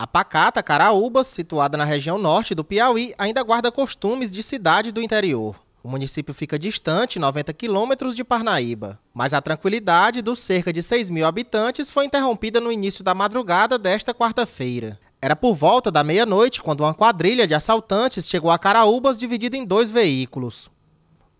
A pacata Caraúbas, situada na região norte do Piauí, ainda guarda costumes de cidade do interior. O município fica distante, 90 quilômetros de Parnaíba. Mas a tranquilidade dos cerca de 6 mil habitantes foi interrompida no início da madrugada desta quarta-feira. Era por volta da meia-noite quando uma quadrilha de assaltantes chegou a Caraúbas dividida em dois veículos.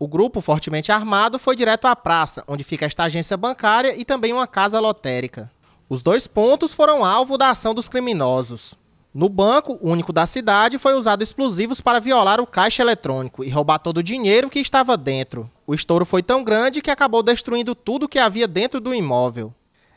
O grupo, fortemente armado, foi direto à praça, onde fica esta agência bancária e também uma casa lotérica. Os dois pontos foram alvo da ação dos criminosos. No banco único da cidade foi usado explosivos para violar o caixa eletrônico e roubar todo o dinheiro que estava dentro. O estouro foi tão grande que acabou destruindo tudo que havia dentro do imóvel.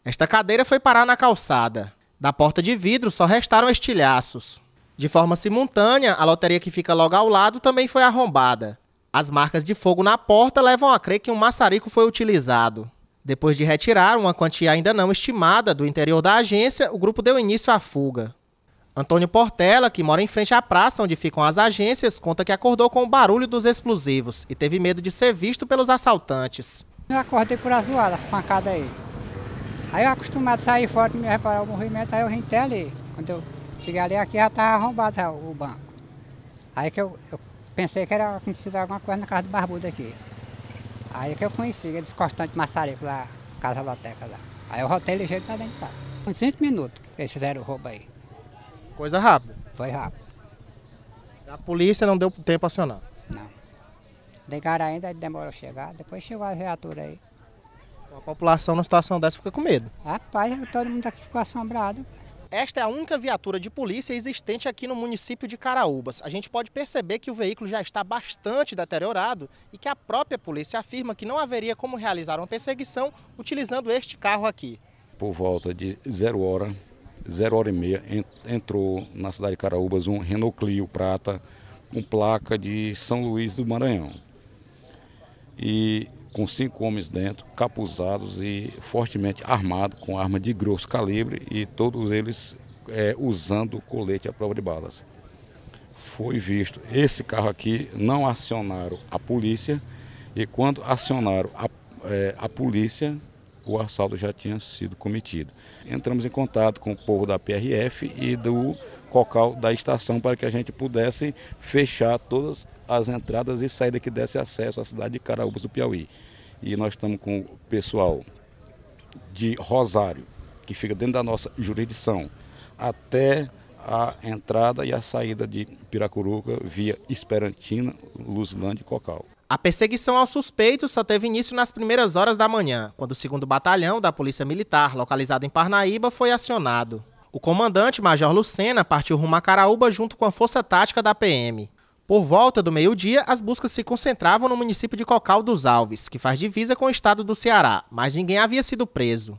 Esta cadeira foi parar na calçada. Da porta de vidro só restaram estilhaços. De forma simultânea, a loteria que fica logo ao lado também foi arrombada. As marcas de fogo na porta levam a crer que um maçarico foi utilizado. Depois de retirar uma quantia ainda não estimada do interior da agência, o grupo deu início à fuga. Antônio Portela, que mora em frente à praça onde ficam as agências, conta que acordou com o barulho dos explosivos e teve medo de ser visto pelos assaltantes. Eu acordei por azuar as pancadas aí. Aí eu acostumado a sair fora, me reparar o movimento, aí eu rentei ali. Quando eu cheguei ali, aqui já estava arrombado já, o banco. Aí que eu, eu pensei que era acontecido alguma coisa na casa do barbudo aqui. Aí é que eu conheci eles cortantes maçarico lá, Casa Loteca lá. Aí eu rotei ligeiro pra dentro de casa. Uns 5 minutos eles fizeram o roubo aí. Coisa rápida? Foi rápido. A polícia não deu tempo a acionar? Não. Ligaram ainda, demorou a chegar, depois chegou a viatura aí. A população na situação dessa fica com medo? Rapaz, todo mundo aqui ficou assombrado. Esta é a única viatura de polícia existente aqui no município de Caraúbas. A gente pode perceber que o veículo já está bastante deteriorado e que a própria polícia afirma que não haveria como realizar uma perseguição utilizando este carro aqui. Por volta de zero hora, zero hora e meia, entrou na cidade de Caraúbas um Renault Clio prata com placa de São Luís do Maranhão. E com cinco homens dentro, capuzados e fortemente armados, com arma de grosso calibre e todos eles é, usando colete à prova de balas. Foi visto esse carro aqui, não acionaram a polícia e quando acionaram a, é, a polícia, o assalto já tinha sido cometido. Entramos em contato com o povo da PRF e do cocal da estação para que a gente pudesse fechar todas as entradas e saídas que desse acesso à cidade de Caraúbas do Piauí. E nós estamos com o pessoal de Rosário, que fica dentro da nossa jurisdição, até a entrada e a saída de Piracuruca via Esperantina, Luzlândia e Cocal. A perseguição ao suspeito só teve início nas primeiras horas da manhã, quando o segundo batalhão da Polícia Militar, localizado em Parnaíba, foi acionado. O comandante, Major Lucena, partiu rumo a Caraúba junto com a força tática da PM. Por volta do meio-dia, as buscas se concentravam no município de Cocal dos Alves, que faz divisa com o estado do Ceará, mas ninguém havia sido preso.